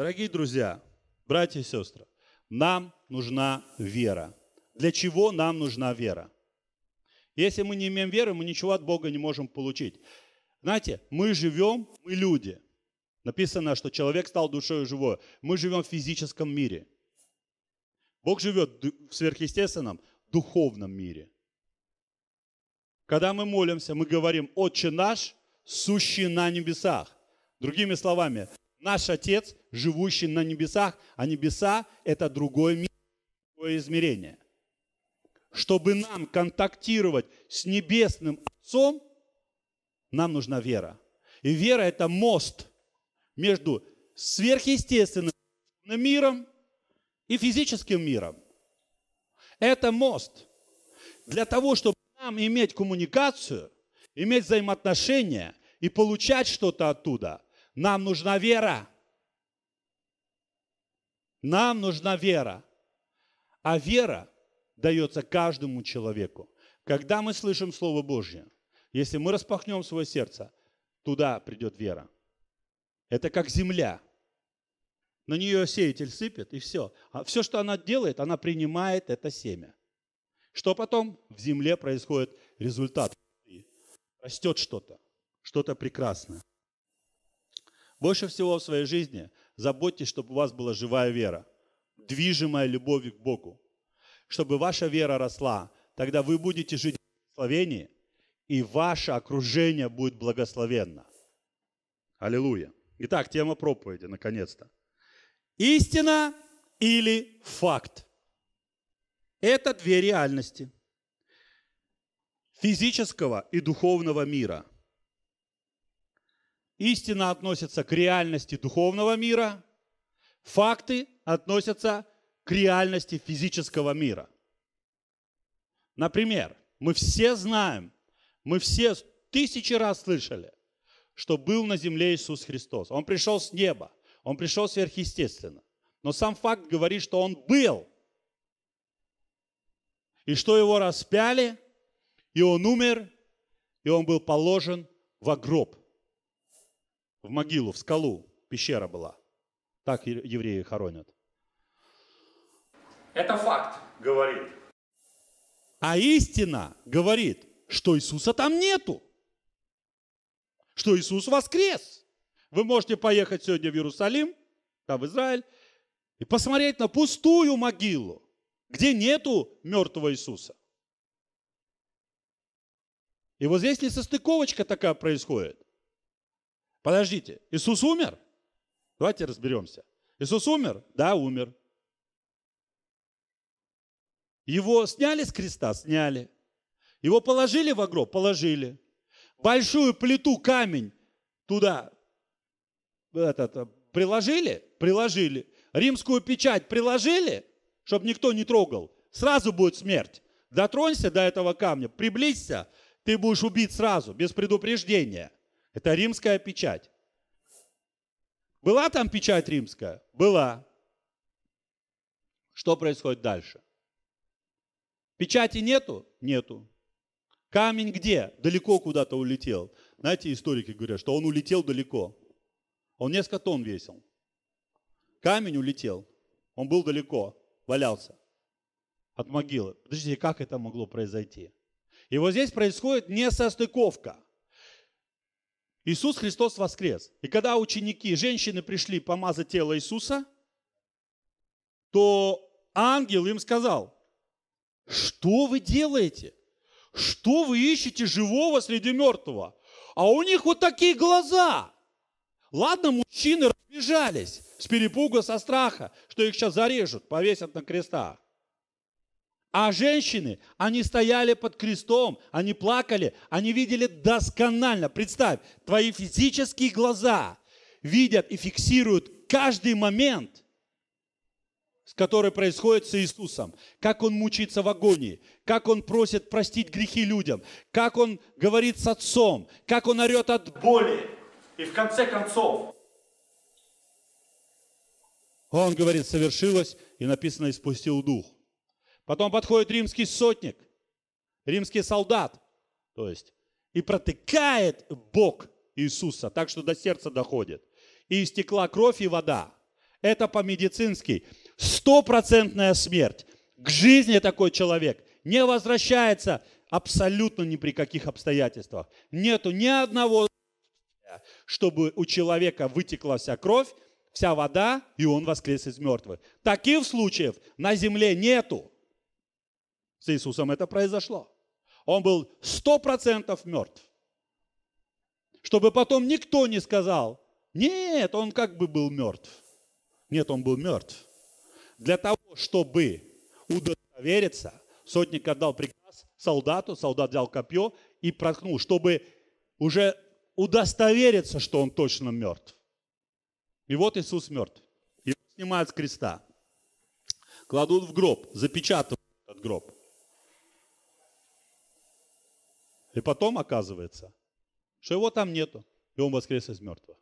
Дорогие друзья, братья и сестры, нам нужна вера. Для чего нам нужна вера? Если мы не имеем веры, мы ничего от Бога не можем получить. Знаете, мы живем, мы люди. Написано, что человек стал душою живой. Мы живем в физическом мире. Бог живет в сверхъестественном, духовном мире. Когда мы молимся, мы говорим «Отче наш, сущий на небесах». Другими словами, наш Отец, живущий на небесах, а небеса – это другой мир, другое измерение. Чтобы нам контактировать с Небесным Отцом, нам нужна вера. И вера – это мост между сверхъестественным миром и физическим миром. Это мост. Для того, чтобы нам иметь коммуникацию, иметь взаимоотношения и получать что-то оттуда – нам нужна вера. Нам нужна вера. А вера дается каждому человеку. Когда мы слышим Слово Божье, если мы распахнем свое сердце, туда придет вера. Это как земля. На нее сеятель сыпет, и все. А все, что она делает, она принимает это семя. Что потом? В земле происходит результат. Растет что-то, что-то прекрасное. Больше всего в своей жизни заботьтесь, чтобы у вас была живая вера, движимая любовью к Богу. Чтобы ваша вера росла, тогда вы будете жить в благословении, и ваше окружение будет благословенно. Аллилуйя. Итак, тема проповеди, наконец-то. Истина или факт. Это две реальности физического и духовного мира – Истина относится к реальности духовного мира, факты относятся к реальности физического мира. Например, мы все знаем, мы все тысячи раз слышали, что был на земле Иисус Христос. Он пришел с неба, он пришел сверхъестественно. Но сам факт говорит, что он был. И что его распяли, и он умер, и он был положен в гроб в могилу, в скалу. Пещера была. Так евреи хоронят. Это факт. Говорит. А истина говорит, что Иисуса там нету. Что Иисус воскрес. Вы можете поехать сегодня в Иерусалим, там в Израиль, и посмотреть на пустую могилу, где нету мертвого Иисуса. И вот здесь несостыковочка такая происходит. Подождите, Иисус умер? Давайте разберемся. Иисус умер? Да, умер. Его сняли с креста? Сняли. Его положили в гроб? Положили. Большую плиту, камень туда этот, приложили? Приложили. Римскую печать приложили, чтобы никто не трогал. Сразу будет смерть. Дотронься до этого камня, приблизься, ты будешь убить сразу, без предупреждения. Это римская печать. Была там печать римская? Была. Что происходит дальше? Печати нету? Нету. Камень где? Далеко куда-то улетел. Знаете, историки говорят, что он улетел далеко. Он несколько тонн весил. Камень улетел. Он был далеко, валялся от могилы. Подождите, как это могло произойти? И вот здесь происходит несостыковка – Иисус Христос воскрес. И когда ученики, женщины пришли помазать тело Иисуса, то ангел им сказал, что вы делаете? Что вы ищете живого среди мертвого? А у них вот такие глаза. Ладно, мужчины разбежались с перепуга, со страха, что их сейчас зарежут, повесят на крестах. А женщины, они стояли под крестом, они плакали, они видели досконально. Представь, твои физические глаза видят и фиксируют каждый момент, с который происходит с Иисусом. Как Он мучается в агонии, как Он просит простить грехи людям, как Он говорит с Отцом, как Он орет от боли. И в конце концов, Он говорит, совершилось, и написано, испустил Дух. Потом подходит римский сотник, римский солдат, то есть, и протыкает Бог Иисуса, так что до сердца доходит. И истекла кровь и вода. Это по-медицински. Стопроцентная смерть. К жизни такой человек не возвращается абсолютно ни при каких обстоятельствах. Нету ни одного, чтобы у человека вытекла вся кровь, вся вода, и он воскрес из мертвых. Таких случаев на земле нету. С Иисусом это произошло. Он был сто процентов мертв. Чтобы потом никто не сказал, нет, он как бы был мертв. Нет, он был мертв. Для того, чтобы удостовериться, сотник отдал приказ солдату, солдат взял копье и проткнул, чтобы уже удостовериться, что он точно мертв. И вот Иисус мертв. Его снимают с креста, кладут в гроб, запечатывают этот гроб. И потом оказывается, что его там нету, и он воскрес из мертвых.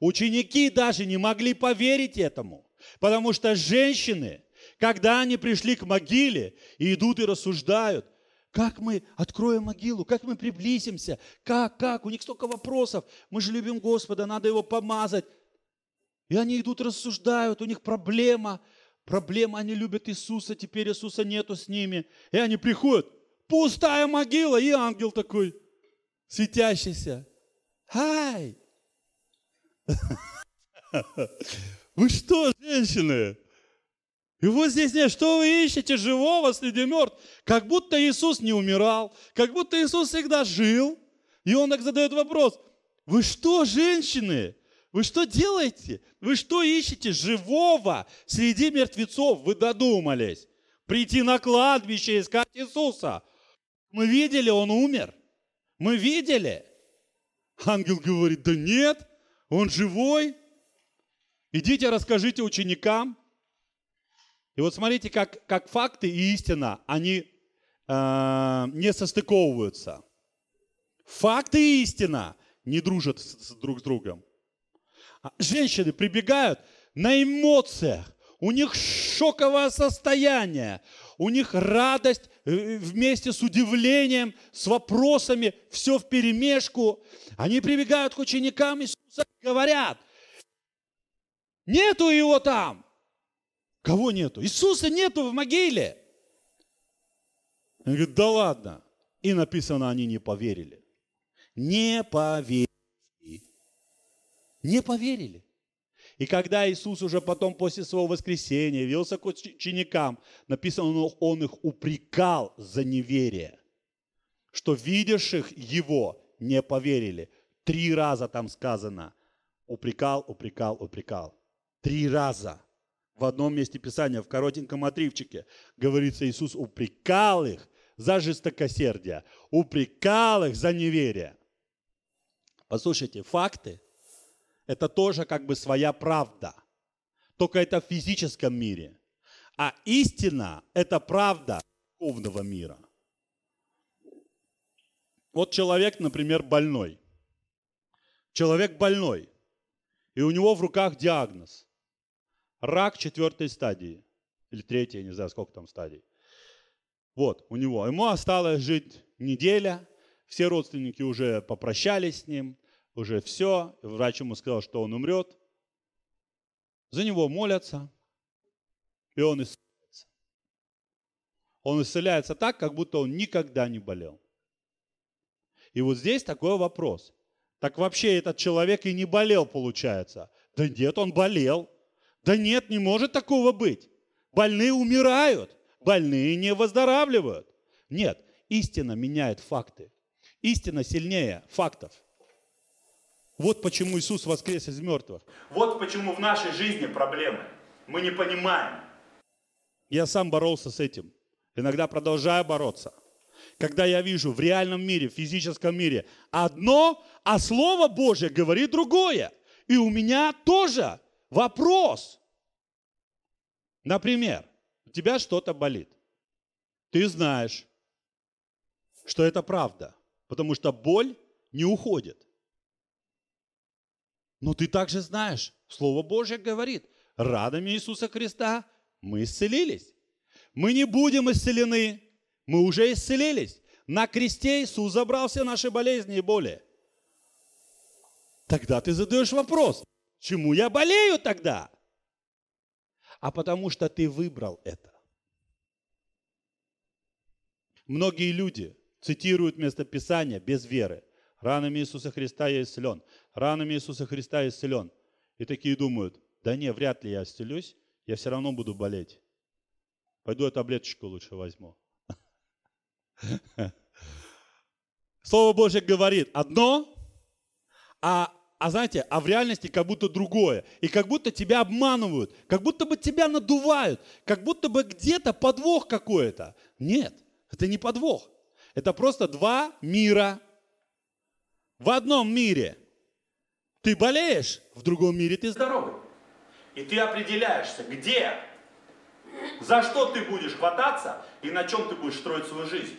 Ученики даже не могли поверить этому, потому что женщины, когда они пришли к могиле и идут и рассуждают, как мы откроем могилу, как мы приблизимся, как, как, у них столько вопросов, мы же любим Господа, надо его помазать. И они идут, рассуждают, у них проблема, проблема, они любят Иисуса, теперь Иисуса нету с ними. И они приходят, пустая могила, и ангел такой, светящийся. Хай! Вы что, женщины? Его здесь нет. Что вы ищете живого среди мертв, Как будто Иисус не умирал, как будто Иисус всегда жил. И он так задает вопрос. Вы что, женщины? Вы что делаете? Вы что ищете живого среди мертвецов? Вы додумались прийти на кладбище искать Иисуса. Мы видели, он умер. Мы видели. Ангел говорит, да нет, он живой. Идите, расскажите ученикам. И вот смотрите, как, как факты и истина, они э, не состыковываются. Факты и истина не дружат с, с, друг с другом. А женщины прибегают на эмоциях. У них шоковое состояние. У них радость Э, вместе с удивлением, с вопросами, все в перемешку. Они прибегают к ученикам Иисуса и говорят, нету его там. Кого нету? Иисуса нету в могиле. Он говорит, да ладно. И написано, они не поверили. Не поверили. Не поверили. И когда Иисус уже потом после своего воскресения явился к ученикам, написано, он их упрекал за неверие, что видевших его не поверили. Три раза там сказано. Упрекал, упрекал, упрекал. Три раза. В одном месте Писания, в коротеньком отрывчике, говорится, Иисус упрекал их за жестокосердие, упрекал их за неверие. Послушайте, факты – это тоже как бы своя правда. Только это в физическом мире. А истина – это правда духовного мира. Вот человек, например, больной. Человек больной, и у него в руках диагноз. Рак четвертой стадии. Или третьей, не знаю, сколько там стадий. Вот, у него. Ему осталось жить неделя, все родственники уже попрощались с ним, уже все, врач ему сказал, что он умрет. За него молятся, и он исцеляется. Он исцеляется так, как будто он никогда не болел. И вот здесь такой вопрос. Так вообще этот человек и не болел, получается. Да нет, он болел. Да нет, не может такого быть. Больные умирают, больные не выздоравливают. Нет, истина меняет факты. Истина сильнее фактов. Вот почему Иисус воскрес из мертвых. Вот почему в нашей жизни проблемы. Мы не понимаем. Я сам боролся с этим. Иногда продолжаю бороться. Когда я вижу в реальном мире, в физическом мире одно, а Слово Божье говорит другое. И у меня тоже вопрос. Например, у тебя что-то болит. Ты знаешь, что это правда, потому что боль не уходит. Но ты также знаешь, Слово Божье говорит, радами Иисуса Христа мы исцелились. Мы не будем исцелены, мы уже исцелились. На кресте Иисус забрал все наши болезни и боли. Тогда ты задаешь вопрос, чему я болею тогда? А потому что ты выбрал это. Многие люди цитируют место Писания без веры ранами Иисуса Христа я исцелен, ранами Иисуса Христа исцелен. И такие думают, да не, вряд ли я исцелюсь, я все равно буду болеть. Пойду я таблеточку лучше возьму. Слово Божье говорит одно, а, а знаете, а в реальности как будто другое. И как будто тебя обманывают, как будто бы тебя надувают, как будто бы где-то подвох какой-то. Нет, это не подвох. Это просто два мира, в одном мире ты болеешь, в другом мире ты здоровый. И ты определяешься, где, за что ты будешь хвататься и на чем ты будешь строить свою жизнь.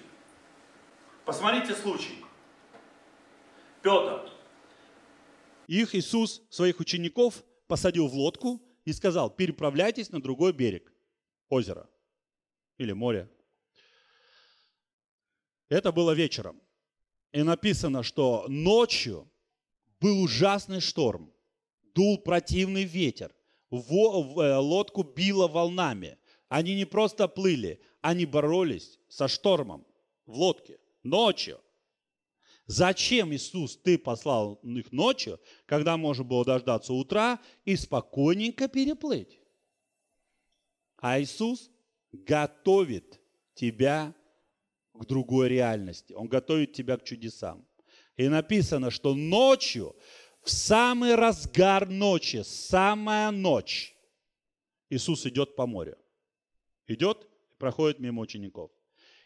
Посмотрите случай. Петр. Их Иисус, своих учеников, посадил в лодку и сказал, переправляйтесь на другой берег озера или моря. Это было вечером. И написано, что ночью был ужасный шторм, дул противный ветер, э, лодку било волнами. Они не просто плыли, они боролись со штормом в лодке ночью. Зачем, Иисус, ты послал их ночью, когда можно было дождаться утра и спокойненько переплыть? А Иисус готовит тебя к другой реальности. Он готовит тебя к чудесам. И написано, что ночью, в самый разгар ночи, самая ночь, Иисус идет по морю. Идет, проходит мимо учеников.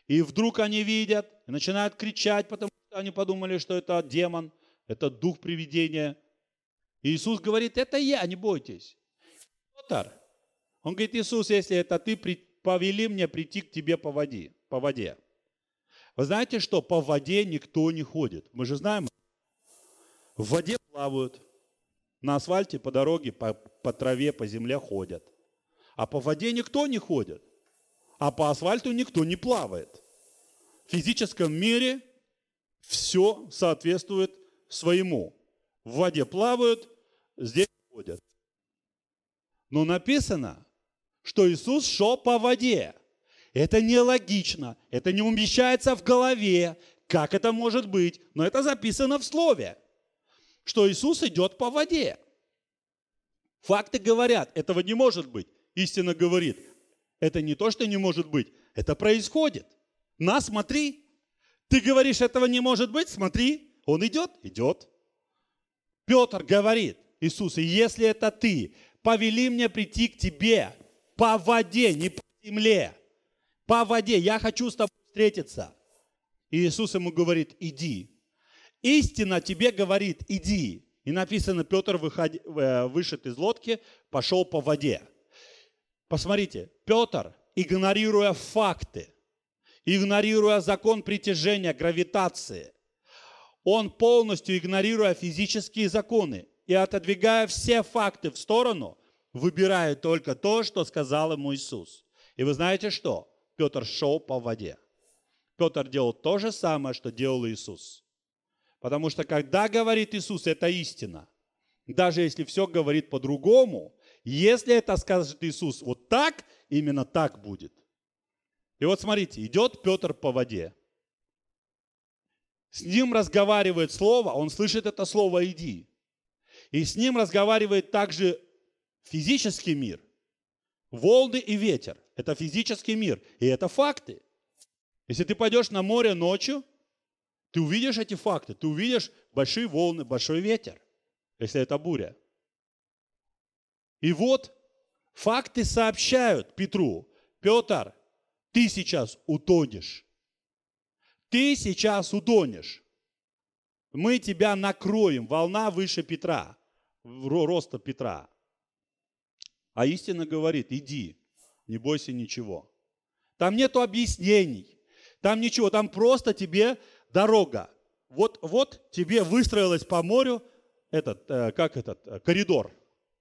И вдруг они видят, и начинают кричать, потому что они подумали, что это демон, это дух привидения. И Иисус говорит, это я, не бойтесь. Петр, он говорит, Иисус, если это ты, повели мне прийти к тебе по воде. По воде. Вы знаете, что по воде никто не ходит? Мы же знаем, в воде плавают, на асфальте по дороге, по, по траве, по земле ходят. А по воде никто не ходит, а по асфальту никто не плавает. В физическом мире все соответствует своему. В воде плавают, здесь ходят. Но написано, что Иисус шел по воде. Это нелогично, это не умещается в голове. Как это может быть? Но это записано в Слове, что Иисус идет по воде. Факты говорят, этого не может быть. Истина говорит, это не то, что не может быть, это происходит. На, смотри. Ты говоришь, этого не может быть, смотри. Он идет, идет. Петр говорит, Иисус, если это ты, повели мне прийти к тебе по воде, не по земле по воде, я хочу с тобой встретиться. И Иисус ему говорит, иди. Истина тебе говорит, иди. И написано, Петр выход... Э, вышед из лодки, пошел по воде. Посмотрите, Петр, игнорируя факты, игнорируя закон притяжения, гравитации, он полностью игнорируя физические законы и отодвигая все факты в сторону, выбирает только то, что сказал ему Иисус. И вы знаете что? Петр шел по воде. Петр делал то же самое, что делал Иисус. Потому что когда говорит Иисус, это истина. Даже если все говорит по-другому, если это скажет Иисус вот так, именно так будет. И вот смотрите, идет Петр по воде. С ним разговаривает слово, он слышит это слово «иди». И с ним разговаривает также физический мир, волны и ветер. Это физический мир. И это факты. Если ты пойдешь на море ночью, ты увидишь эти факты, ты увидишь большие волны, большой ветер, если это буря. И вот факты сообщают Петру, Петр, ты сейчас утонешь. Ты сейчас утонешь. Мы тебя накроем. Волна выше Петра, роста Петра. А истина говорит, иди, не бойся ничего. Там нету объяснений, там ничего, там просто тебе дорога. Вот, вот тебе выстроилась по морю этот, э, как этот, э, коридор,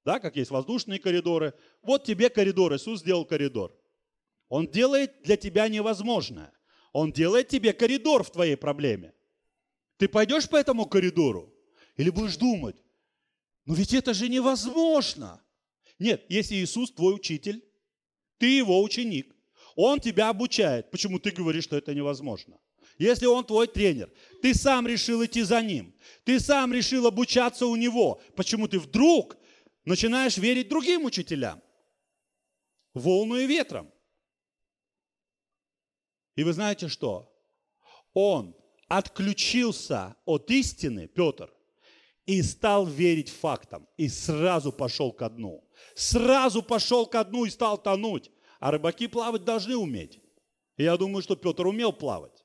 да, как есть воздушные коридоры. Вот тебе коридор, Иисус сделал коридор. Он делает для тебя невозможное. Он делает тебе коридор в твоей проблеме. Ты пойдешь по этому коридору? Или будешь думать, ну ведь это же невозможно. Нет, если Иисус твой учитель, ты его ученик. Он тебя обучает. Почему ты говоришь, что это невозможно? Если он твой тренер, ты сам решил идти за ним, ты сам решил обучаться у него, почему ты вдруг начинаешь верить другим учителям? Волну и ветром. И вы знаете что? Он отключился от истины, Петр, и стал верить фактам, и сразу пошел ко дну сразу пошел ко дну и стал тонуть. А рыбаки плавать должны уметь. я думаю, что Петр умел плавать.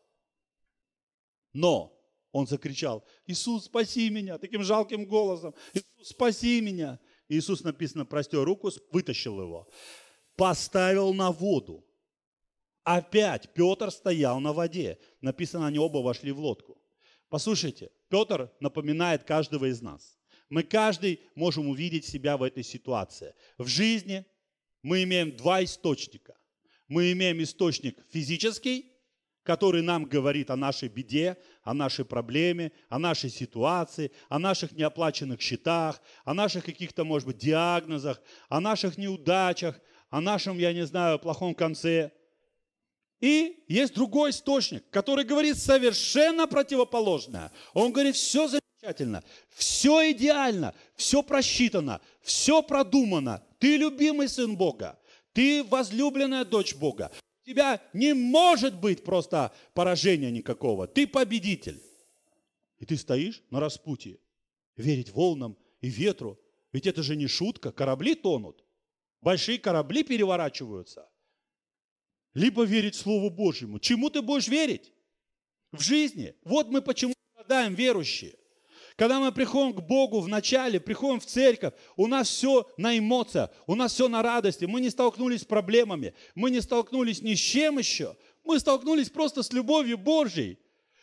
Но он закричал, Иисус, спаси меня, таким жалким голосом, Иисус, спаси меня. Иисус, написано, простил руку, вытащил его, поставил на воду. Опять Петр стоял на воде. Написано, они оба вошли в лодку. Послушайте, Петр напоминает каждого из нас. Мы каждый можем увидеть себя в этой ситуации. В жизни мы имеем два источника. Мы имеем источник физический, который нам говорит о нашей беде, о нашей проблеме, о нашей ситуации, о наших неоплаченных счетах, о наших каких-то, может быть, диагнозах, о наших неудачах, о нашем, я не знаю, плохом конце. И есть другой источник, который говорит совершенно противоположное. Он говорит, все за замечательно, все идеально, все просчитано, все продумано. Ты любимый сын Бога, ты возлюбленная дочь Бога. У тебя не может быть просто поражения никакого. Ты победитель. И ты стоишь на распутье. Верить волнам и ветру. Ведь это же не шутка. Корабли тонут. Большие корабли переворачиваются. Либо верить Слову Божьему. Чему ты будешь верить? В жизни. Вот мы почему страдаем, верующие. Когда мы приходим к Богу в начале, приходим в церковь, у нас все на эмоциях, у нас все на радости. Мы не столкнулись с проблемами, мы не столкнулись ни с чем еще. Мы столкнулись просто с любовью Божьей.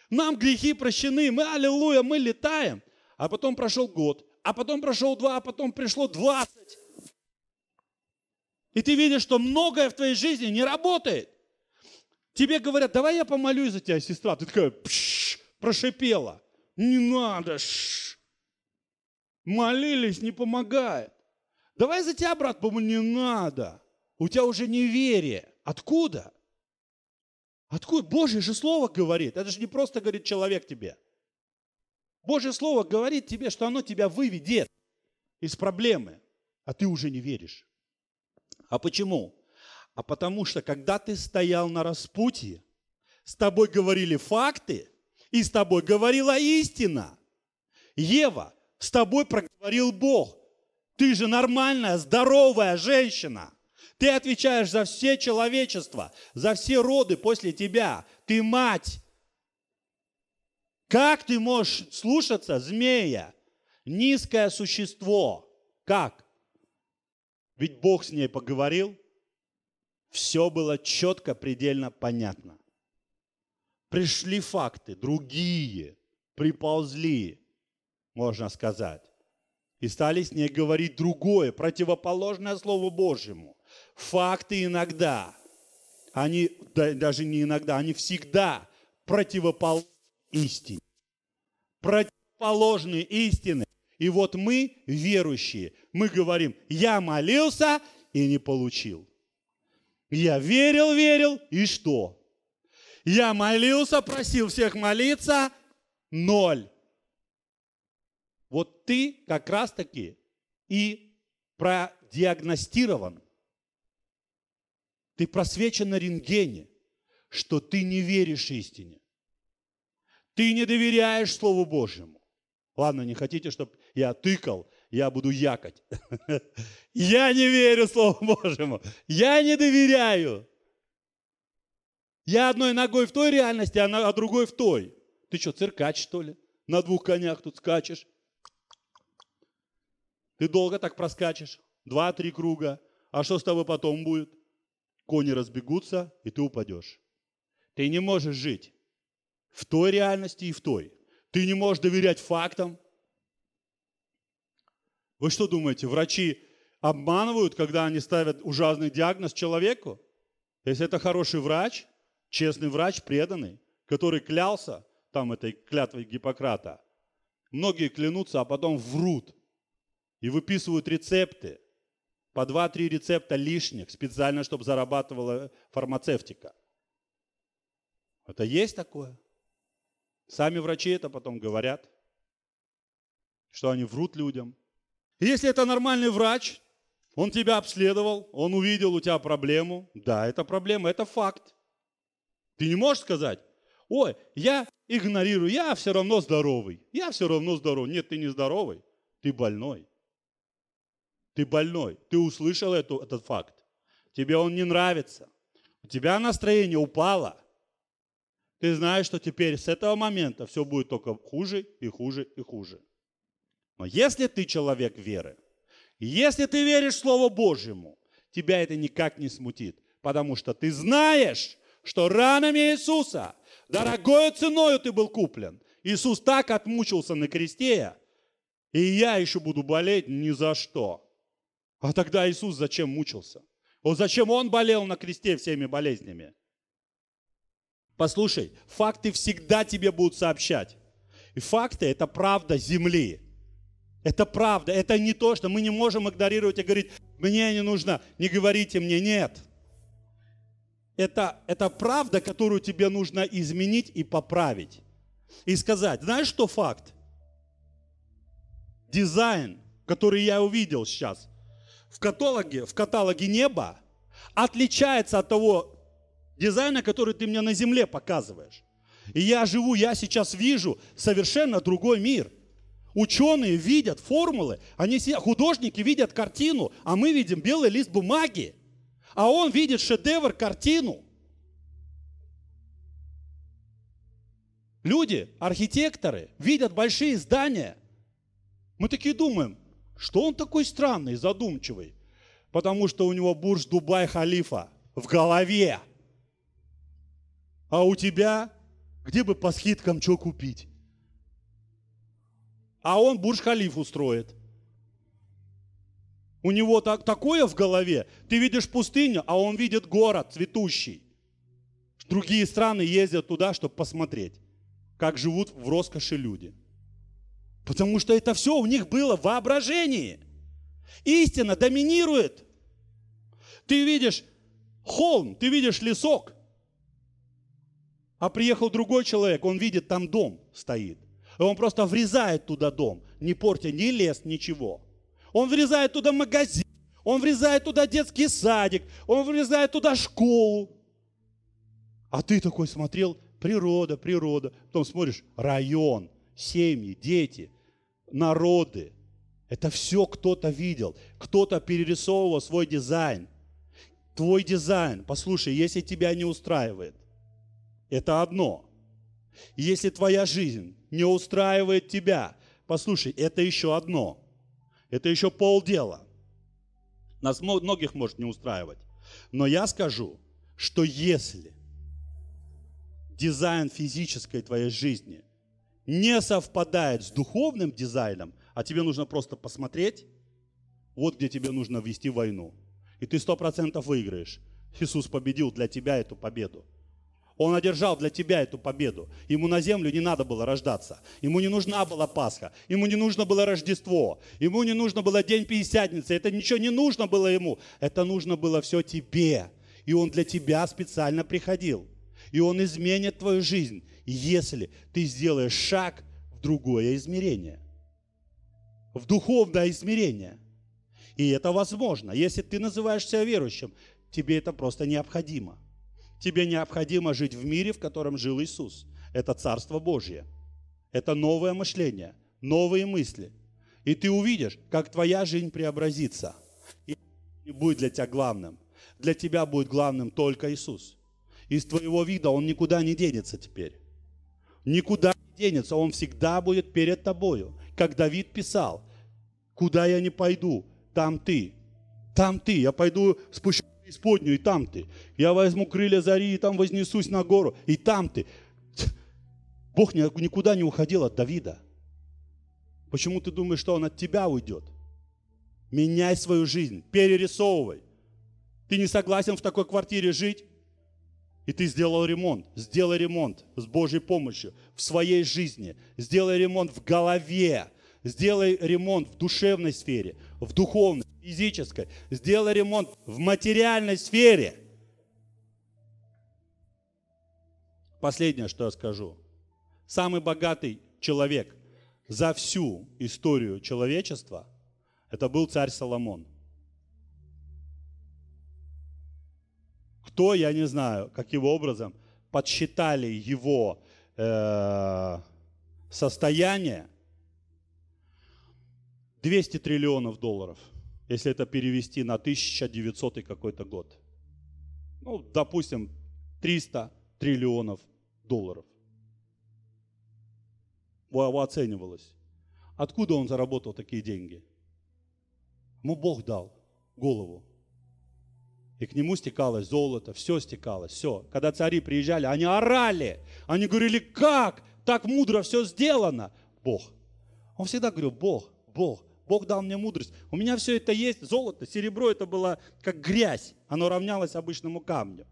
Нам грехи прощены, мы аллилуйя, мы летаем. А потом прошел год, а потом прошел два, а потом пришло двадцать. И ты видишь, что многое в твоей жизни не работает. Тебе говорят, давай я помолюсь за тебя, сестра. Ты такая, пш, прошипела. Не надо, ш. Молились, не помогает. Давай за тебя, брат, по не надо. У тебя уже неверие. Откуда? Откуда? Божье же слово говорит. Это же не просто говорит человек тебе. Божье слово говорит тебе, что оно тебя выведет из проблемы, а ты уже не веришь. А почему? А потому что, когда ты стоял на распутье, с тобой говорили факты, и с тобой говорила истина. Ева, с тобой проговорил Бог. Ты же нормальная, здоровая женщина. Ты отвечаешь за все человечество, за все роды после тебя. Ты мать. Как ты можешь слушаться змея? Низкое существо. Как? Ведь Бог с ней поговорил. Все было четко, предельно понятно. Пришли факты, другие, приползли, можно сказать. И стали с ней говорить другое, противоположное Слову Божьему. Факты иногда, они даже не иногда, они всегда противоположны истине. Противоположны истины. И вот мы, верующие, мы говорим, я молился и не получил. Я верил, верил, и что? Я молился, просил всех молиться, ноль. Вот ты как раз-таки и продиагностирован. Ты просвечен на рентгене, что ты не веришь истине. Ты не доверяешь Слову Божьему. Ладно, не хотите, чтобы я тыкал, я буду якать. Я не верю Слову Божьему. Я не доверяю. Я одной ногой в той реальности, а, а другой в той. Ты что, циркач, что ли? На двух конях тут скачешь. Ты долго так проскачешь? Два-три круга. А что с тобой потом будет? Кони разбегутся, и ты упадешь. Ты не можешь жить в той реальности и в той. Ты не можешь доверять фактам. Вы что думаете, врачи обманывают, когда они ставят ужасный диагноз человеку? Если это хороший врач, честный врач, преданный, который клялся, там этой клятвой Гиппократа, многие клянутся, а потом врут и выписывают рецепты, по 2-3 рецепта лишних, специально, чтобы зарабатывала фармацевтика. Это есть такое? Сами врачи это потом говорят, что они врут людям. если это нормальный врач, он тебя обследовал, он увидел у тебя проблему. Да, это проблема, это факт. Ты не можешь сказать, ой, я игнорирую, я все равно здоровый, я все равно здоров. Нет, ты не здоровый, ты больной. Ты больной, ты услышал эту, этот факт. Тебе он не нравится, у тебя настроение упало. Ты знаешь, что теперь с этого момента все будет только хуже и хуже и хуже. Но если ты человек веры, если ты веришь Слову Божьему, тебя это никак не смутит, потому что ты знаешь, что ранами Иисуса, дорогою ценою ты был куплен. Иисус так отмучился на кресте, и я еще буду болеть ни за что. А тогда Иисус зачем мучился? Вот зачем Он болел на кресте всеми болезнями? Послушай, факты всегда тебе будут сообщать. И факты – это правда земли. Это правда, это не то, что мы не можем игнорировать и говорить, мне не нужно, не говорите мне, нет – это, это правда, которую тебе нужно изменить и поправить. И сказать, знаешь, что факт? Дизайн, который я увидел сейчас в каталоге, в каталоге неба, отличается от того дизайна, который ты мне на земле показываешь. И я живу, я сейчас вижу совершенно другой мир. Ученые видят формулы, они, все художники видят картину, а мы видим белый лист бумаги а он видит шедевр, картину. Люди, архитекторы, видят большие здания. Мы такие думаем, что он такой странный, задумчивый? Потому что у него бурж Дубай Халифа в голове. А у тебя где бы по скидкам что купить? А он бурж Халиф устроит – у него так, такое в голове. Ты видишь пустыню, а он видит город цветущий. Другие страны ездят туда, чтобы посмотреть, как живут в роскоши люди. Потому что это все у них было в воображении. Истина доминирует. Ты видишь холм, ты видишь лесок. А приехал другой человек, он видит, там дом стоит. И он просто врезает туда дом, не портя ни лес, ничего он врезает туда магазин, он врезает туда детский садик, он врезает туда школу. А ты такой смотрел, природа, природа. Потом смотришь, район, семьи, дети, народы. Это все кто-то видел, кто-то перерисовывал свой дизайн. Твой дизайн, послушай, если тебя не устраивает, это одно. Если твоя жизнь не устраивает тебя, послушай, это еще одно – это еще полдела. Нас многих может не устраивать. Но я скажу, что если дизайн физической твоей жизни не совпадает с духовным дизайном, а тебе нужно просто посмотреть, вот где тебе нужно ввести войну. И ты сто процентов выиграешь. Иисус победил для тебя эту победу. Он одержал для тебя эту победу. Ему на землю не надо было рождаться. Ему не нужна была Пасха. Ему не нужно было Рождество. Ему не нужно было День Пятидесятницы. Это ничего не нужно было ему. Это нужно было все тебе. И он для тебя специально приходил. И он изменит твою жизнь, если ты сделаешь шаг в другое измерение. В духовное измерение. И это возможно. Если ты называешь себя верующим, тебе это просто необходимо тебе необходимо жить в мире, в котором жил Иисус. Это Царство Божье. Это новое мышление, новые мысли. И ты увидишь, как твоя жизнь преобразится. И не будет для тебя главным. Для тебя будет главным только Иисус. Из твоего вида Он никуда не денется теперь. Никуда не денется. Он всегда будет перед тобою. Как Давид писал, куда я не пойду, там ты. Там ты. Я пойду спущу преисподнюю, и там ты. Я возьму крылья зари, и там вознесусь на гору, и там ты. Бог никуда не уходил от Давида. Почему ты думаешь, что он от тебя уйдет? Меняй свою жизнь, перерисовывай. Ты не согласен в такой квартире жить? И ты сделал ремонт. Сделай ремонт с Божьей помощью в своей жизни. Сделай ремонт в голове. Сделай ремонт в душевной сфере, в духовной, физической. Сделай ремонт в материальной сфере. Последнее, что я скажу. Самый богатый человек за всю историю человечества – это был царь Соломон. Кто, я не знаю, каким образом подсчитали его э, состояние, 200 триллионов долларов, если это перевести на 1900 какой-то год. Ну, допустим, 300 триллионов долларов. Оценивалось. Откуда он заработал такие деньги? Ему Бог дал голову. И к нему стекалось золото, все стекалось, все. Когда цари приезжали, они орали. Они говорили, как? Так мудро все сделано. Бог. Он всегда говорил, Бог, Бог. Бог дал мне мудрость. У меня все это есть, золото, серебро, это было как грязь, оно равнялось обычному камню.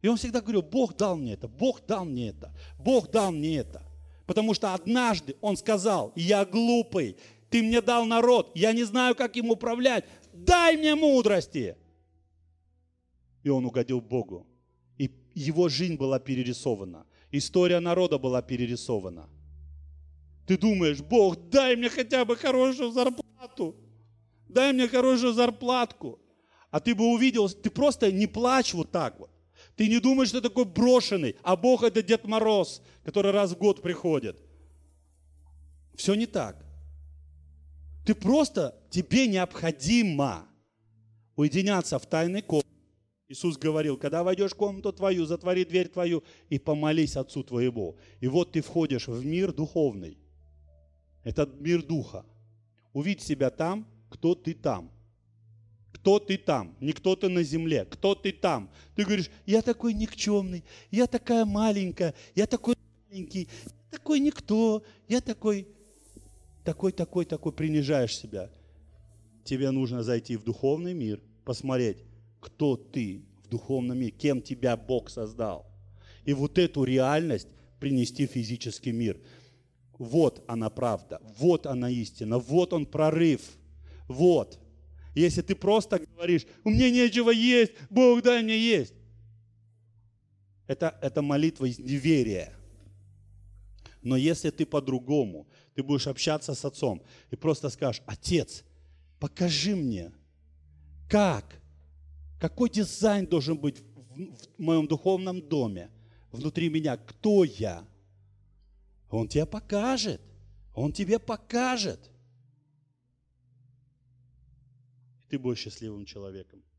И он всегда говорил, Бог дал мне это, Бог дал мне это, Бог дал мне это. Потому что однажды он сказал, я глупый, ты мне дал народ, я не знаю, как им управлять, дай мне мудрости. И он угодил Богу. И его жизнь была перерисована. История народа была перерисована. Ты думаешь, Бог, дай мне хотя бы хорошую зарплату. Дай мне хорошую зарплатку. А ты бы увидел, ты просто не плачь вот так вот. Ты не думаешь, что ты такой брошенный, а Бог это Дед Мороз, который раз в год приходит. Все не так. Ты просто, тебе необходимо уединяться в тайной комнате. Иисус говорил, когда войдешь в комнату твою, затвори дверь твою и помолись Отцу твоему. И вот ты входишь в мир духовный. Это мир духа. Увидь себя там, кто ты там. Кто ты там? Не кто ты на земле. Кто ты там? Ты говоришь, я такой никчемный, я такая маленькая, я такой маленький, я такой никто, я такой, такой, такой, такой, принижаешь себя. Тебе нужно зайти в духовный мир, посмотреть, кто ты в духовном мире, кем тебя Бог создал. И вот эту реальность принести в физический мир – вот она правда, вот она истина, вот он прорыв, вот. Если ты просто говоришь, у меня нечего есть, Бог дай мне есть. Это, это молитва из неверия. Но если ты по-другому, ты будешь общаться с отцом и просто скажешь, отец, покажи мне, как, какой дизайн должен быть в, в, в моем духовном доме, внутри меня, кто я – он тебя покажет. Он тебе покажет. И ты будешь счастливым человеком.